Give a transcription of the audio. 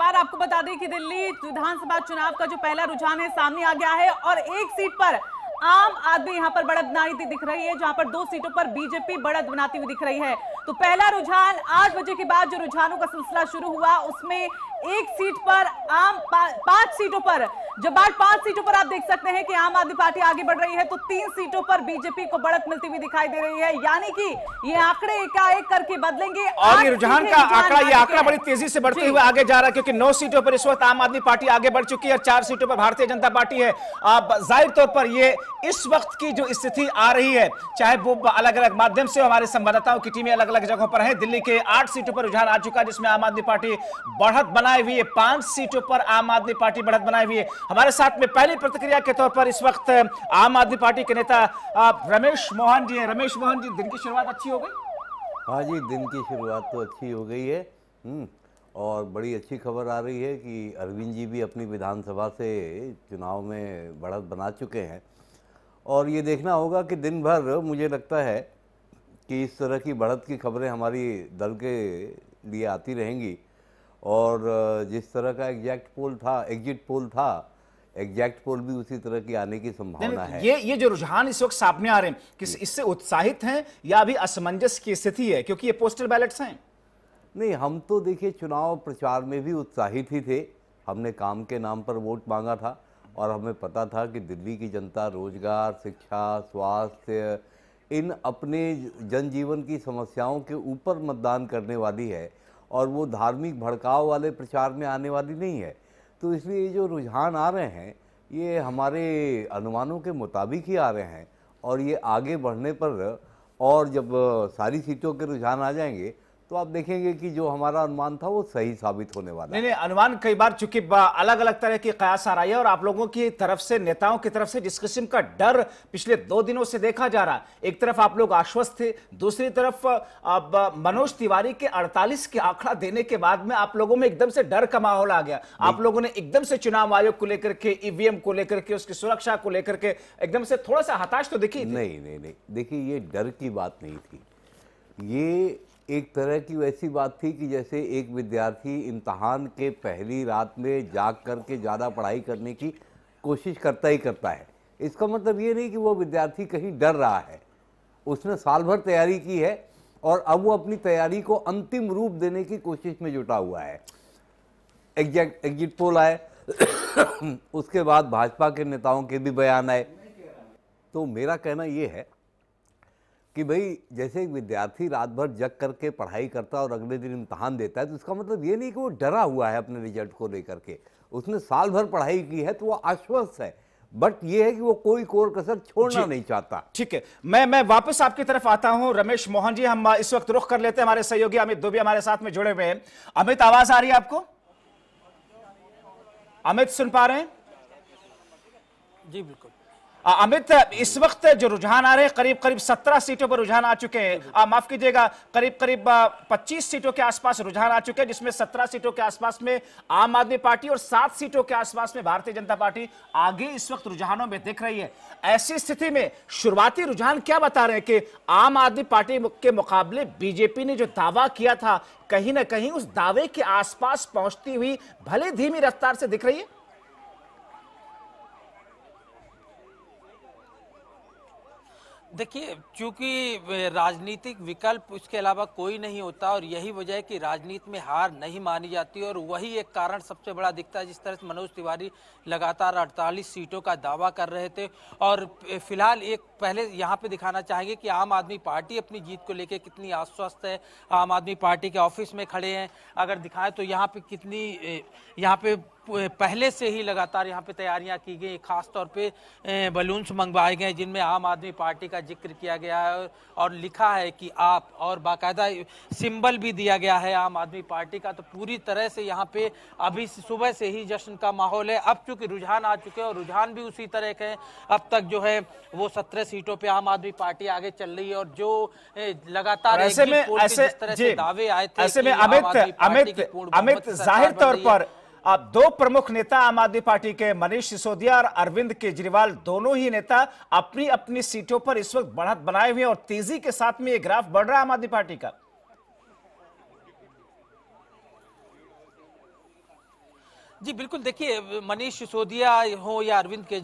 बार आपको बता दें कि दिल्ली विधानसभा चुनाव का जो पहला रुझान है सामने आ गया है और एक सीट पर आम आदमी यहाँ पर बढ़त बनाती दिख रही है जहां पर दो सीटों पर बीजेपी बढ़त बनाती हुई दिख रही है तो पहला रुझान आठ बजे के बाद जो रुझानों का सिलसिला शुरू हुआ उसमें एक सीट पर आम पा, पांच सीटों पर जब बात पांच सीटों पर आप देख सकते हैं कि आम आदमी पार्टी आगे बढ़ रही है तो तीन सीटों पर बीजेपी को बढ़त मिलती हुई दिखाई दे रही है यानी कि ये आंकड़े एकाएक करके बदलेंगे और ये रुझान का आंकड़ा ये आंकड़ा बड़ी तेजी से बढ़ते हुए आगे जा रहा है क्योंकि नौ सीटों पर इस वक्त आम आदमी पार्टी आगे बढ़ चुकी है और चार सीटों पर भारतीय जनता पार्टी है जाहिर तौर पर यह इस वक्त की जो स्थिति आ रही है चाहे वो अलग अलग माध्यम से हमारे संवाददाताओं की टीमें अलग अलग जगहों पर है दिल्ली के आठ सीटों पर रुझान आ चुका है जिसमें आम आदमी पार्टी बढ़त बना बनाए हुई है पांच सीटों पर आम आदमी पार्टी बढ़त बनाई हुई है हमारे साथ में पहली प्रतिक्रिया के तौर पर इस वक्त आम आदमी पार्टी के नेता रमेश मोहन जी हैं रमेश मोहन जी दिन की शुरुआत अच्छी हो गई हाँ जी दिन की शुरुआत तो अच्छी हो गई है हम्म, और बड़ी अच्छी खबर आ रही है कि अरविंद जी भी अपनी विधानसभा से चुनाव में बढ़त बना चुके हैं और ये देखना होगा कि दिन भर मुझे लगता है कि इस तरह की बढ़त की खबरें हमारी दल के लिए आती रहेंगी और जिस तरह का एग्जैक्ट पोल था एग्जिट पोल था एग्जैक्ट पोल भी उसी तरह की आने की संभावना है ये ये जो रुझान इस वक्त सामने आ रहे हैं कि इससे उत्साहित हैं या अभी असमंजस की स्थिति है क्योंकि ये पोस्टल बैलेट्स हैं नहीं हम तो देखिए चुनाव प्रचार में भी उत्साहित ही थे हमने काम के नाम पर वोट मांगा था और हमें पता था कि दिल्ली की जनता रोजगार शिक्षा स्वास्थ्य इन अपने जनजीवन की समस्याओं के ऊपर मतदान करने वाली है और वो धार्मिक भड़काव वाले प्रचार में आने वाली नहीं है तो इसलिए ये जो रुझान आ रहे हैं ये हमारे अनुमानों के मुताबिक ही आ रहे हैं और ये आगे बढ़ने पर और जब सारी सीटों के रुझान आ जाएंगे तो आप देखेंगे कि जो हमारा अनुमान था वो सही साबित होने वाला नहीं नहीं अनुमान कई बार चूंकि अलग अलग तरह की कयास आ रही है और आप लोगों की तरफ से नेताओं की तरफ से जिस किस्म का डर पिछले दो दिनों से देखा जा रहा है एक तरफ आप लोग आश्वस्त थे दूसरी तरफ अब मनोज तिवारी के अड़तालीस के आंकड़ा देने के बाद में आप लोगों में एकदम से डर का माहौल आ गया आप लोगों ने एकदम से चुनाव आयोग को लेकर के ईवीएम को लेकर के उसकी सुरक्षा को लेकर के एकदम से थोड़ा सा हताश तो दिखी नहीं नहीं नहीं देखिए ये डर की बात नहीं थी ये एक तरह की वैसी बात थी कि जैसे एक विद्यार्थी इम्तहान के पहली रात में जाग करके ज़्यादा पढ़ाई करने की कोशिश करता ही करता है इसका मतलब ये नहीं कि वो विद्यार्थी कहीं डर रहा है उसने साल भर तैयारी की है और अब वो अपनी तैयारी को अंतिम रूप देने की कोशिश में जुटा हुआ है एग्जैक्ट एग्जिट पोल आए उसके बाद भाजपा के नेताओं के भी बयान आए तो मेरा कहना ये है कि भाई जैसे एक विद्यार्थी रात भर जग करके पढ़ाई करता है और अगले दिन इम्तहान देता है तो इसका मतलब ये नहीं कि वो डरा हुआ है अपने रिजल्ट को लेकर के उसने साल भर पढ़ाई की है तो वो आश्वस्त है बट ये है कि वो कोई कोर कसर छोड़ना नहीं चाहता ठीक है मैं मैं वापस आपकी तरफ आता हूं रमेश मोहन जी हम इस वक्त रुख कर लेते हैं हमारे सहयोगी अमित दुबे हमारे साथ में जुड़े हुए हैं अमित आवाज आ रही है आपको अमित सुन पा रहे हैं जी बिल्कुल अमित इस वक्त जो रुझान आ रहे हैं करीब करीब 17 सीटों पर रुझान आ चुके हैं माफ कीजिएगा करीब करीब 25 सीटों के आसपास रुझान आ चुके हैं जिसमें 17 सीटों के आसपास में आम आदमी पार्टी और सात सीटों के आसपास में भारतीय जनता पार्टी आगे इस वक्त रुझानों में दिख रही है ऐसी स्थिति में शुरुआती रुझान क्या बता रहे हैं कि आम आदमी पार्टी के मुकाबले बीजेपी ने जो दावा किया था कहीं ना कहीं उस दावे के आसपास पहुंचती हुई भले धीमी रफ्तार से दिख रही है देखिए चूंकि राजनीतिक विकल्प उसके अलावा कोई नहीं होता और यही वजह है कि राजनीति में हार नहीं मानी जाती और वही एक कारण सबसे बड़ा दिखता है जिस तरह से मनोज तिवारी लगातार 48 सीटों का दावा कर रहे थे और फिलहाल एक पहले यहाँ पे दिखाना चाहेंगे कि आम आदमी पार्टी अपनी जीत को लेकर कितनी आश्वस्त है आम आदमी पार्टी के ऑफिस में खड़े हैं अगर दिखाएं तो यहाँ पे कितनी यहाँ पे पहले से ही लगातार यहाँ पे तैयारियां की गई खासतौर पे बलून्स मंगवाए गए जिनमें आम आदमी पार्टी का जिक्र किया गया है और लिखा है कि आप और बाकायदा सिंबल भी दिया गया है आम आदमी पार्टी का तो पूरी तरह से यहाँ पे अभी सुबह से ही जश्न का माहौल है अब चूंकि रुझान आ चुके हैं और रुझान भी उसी तरह के अब तक जो है वो सत्रह सीटों पर आम आदमी पार्टी आगे चल रही है और जो लगातार दावे आए थे अमित अमित जाहिर तौर पर अब दो प्रमुख नेता आम आदमी पार्टी के मनीष सिसोदिया और अरविंद केजरीवाल दोनों ही नेता अपनी अपनी सीटों पर इस वक्त बढ़त बनाए हुए और तेजी के साथ में ये ग्राफ बढ़ रहा है आम आदमी पार्टी का जी बिल्कुल देखिए मनीष सिसोदिया हो या अरविंद केजरीवाल